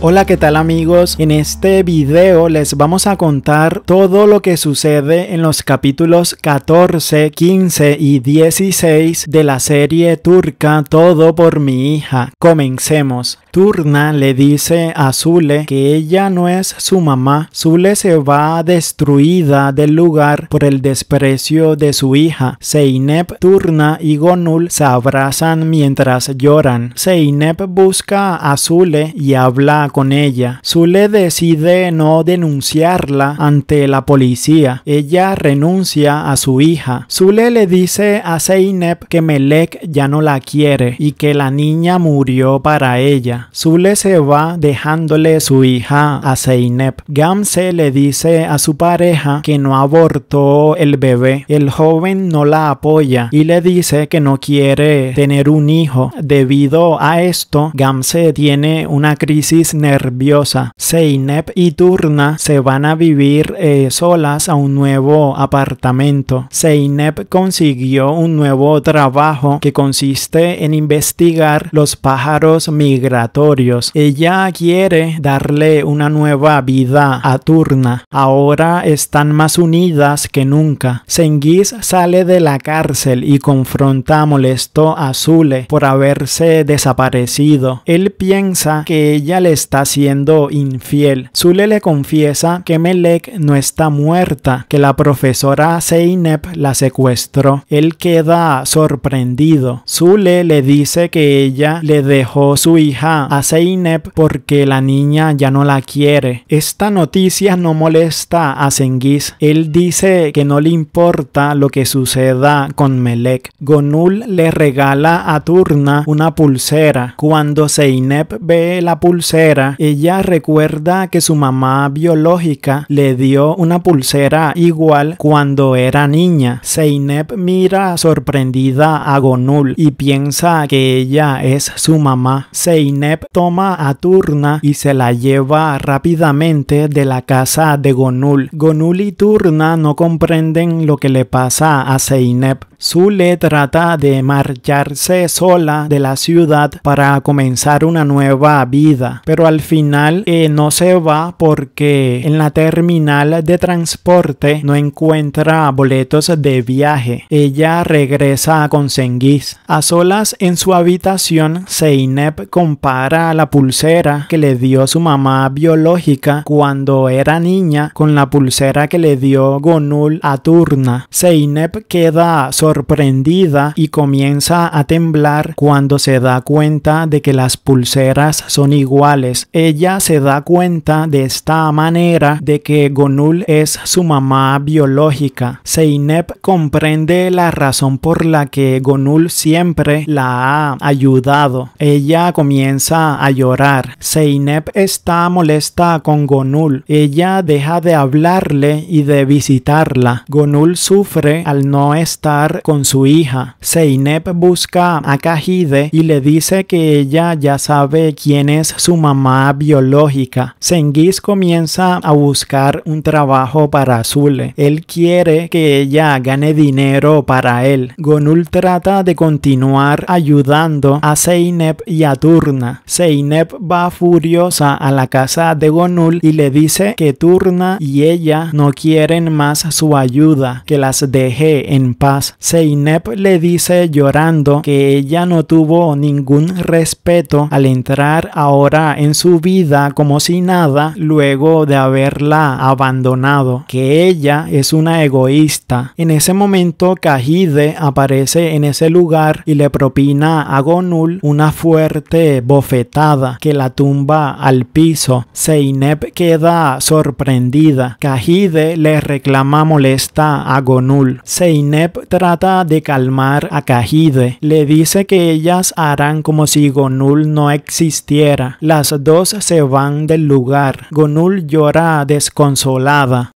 Hola, ¿qué tal amigos? En este video les vamos a contar todo lo que sucede en los capítulos 14, 15 y 16 de la serie turca Todo por mi hija. Comencemos. Turna le dice a Zule que ella no es su mamá. Zule se va destruida del lugar por el desprecio de su hija. Seinep, Turna y Gonul se abrazan mientras lloran. Seinep busca a Zule y habla con ella. Zule decide no denunciarla ante la policía. Ella renuncia a su hija. Zule le dice a Zeynep que Melek ya no la quiere y que la niña murió para ella. Zule se va dejándole su hija a Zeynep. Gamse le dice a su pareja que no abortó el bebé. El joven no la apoya y le dice que no quiere tener un hijo. Debido a esto, Gamse tiene una crisis nerviosa. Seinep y Turna se van a vivir eh, solas a un nuevo apartamento. Seinep consiguió un nuevo trabajo que consiste en investigar los pájaros migratorios. Ella quiere darle una nueva vida a Turna. Ahora están más unidas que nunca. Sengiz sale de la cárcel y confronta molesto a Zule por haberse desaparecido. Él piensa que ella le está siendo infiel. Zule le confiesa que Melek no está muerta, que la profesora Zeynep la secuestró. Él queda sorprendido. Zule le dice que ella le dejó su hija a Zeynep porque la niña ya no la quiere. Esta noticia no molesta a Zengiz. Él dice que no le importa lo que suceda con Melek. Gonul le regala a Turna una pulsera. Cuando Zeynep ve la pulsera, ella recuerda que su mamá biológica le dio una pulsera igual cuando era niña. Seinep mira sorprendida a Gonul y piensa que ella es su mamá. Seinep toma a Turna y se la lleva rápidamente de la casa de Gonul. Gonul y Turna no comprenden lo que le pasa a Seinep. Zule trata de marcharse sola de la ciudad para comenzar una nueva vida, pero al final eh, no se va porque en la terminal de transporte no encuentra boletos de viaje. Ella regresa con Senguis. A solas en su habitación, Zeynep compara la pulsera que le dio su mamá biológica cuando era niña con la pulsera que le dio Gonul a Turna. Zeynep queda sorprendida sorprendida y comienza a temblar cuando se da cuenta de que las pulseras son iguales. Ella se da cuenta de esta manera de que Gonul es su mamá biológica. Seinep comprende la razón por la que Gonul siempre la ha ayudado. Ella comienza a llorar. Seinep está molesta con Gonul. Ella deja de hablarle y de visitarla. Gonul sufre al no estar con su hija. Zeynep busca a Kahide y le dice que ella ya sabe quién es su mamá biológica. Sengiz comienza a buscar un trabajo para Zule... Él quiere que ella gane dinero para él. Gonul trata de continuar ayudando a Seinep y a Turna. Zeynep va furiosa a la casa de Gonul y le dice que Turna y ella no quieren más su ayuda, que las deje en paz. Seinep le dice llorando que ella no tuvo ningún respeto al entrar ahora en su vida como si nada luego de haberla abandonado, que ella es una egoísta. En ese momento Kajide aparece en ese lugar y le propina a Gonul una fuerte bofetada que la tumba al piso. Seinep queda sorprendida. Kajide le reclama molesta a Gonul. Seinep trata de calmar a Kahide. Le dice que ellas harán como si Gonul no existiera. Las dos se van del lugar. Gonul llora desconsolada.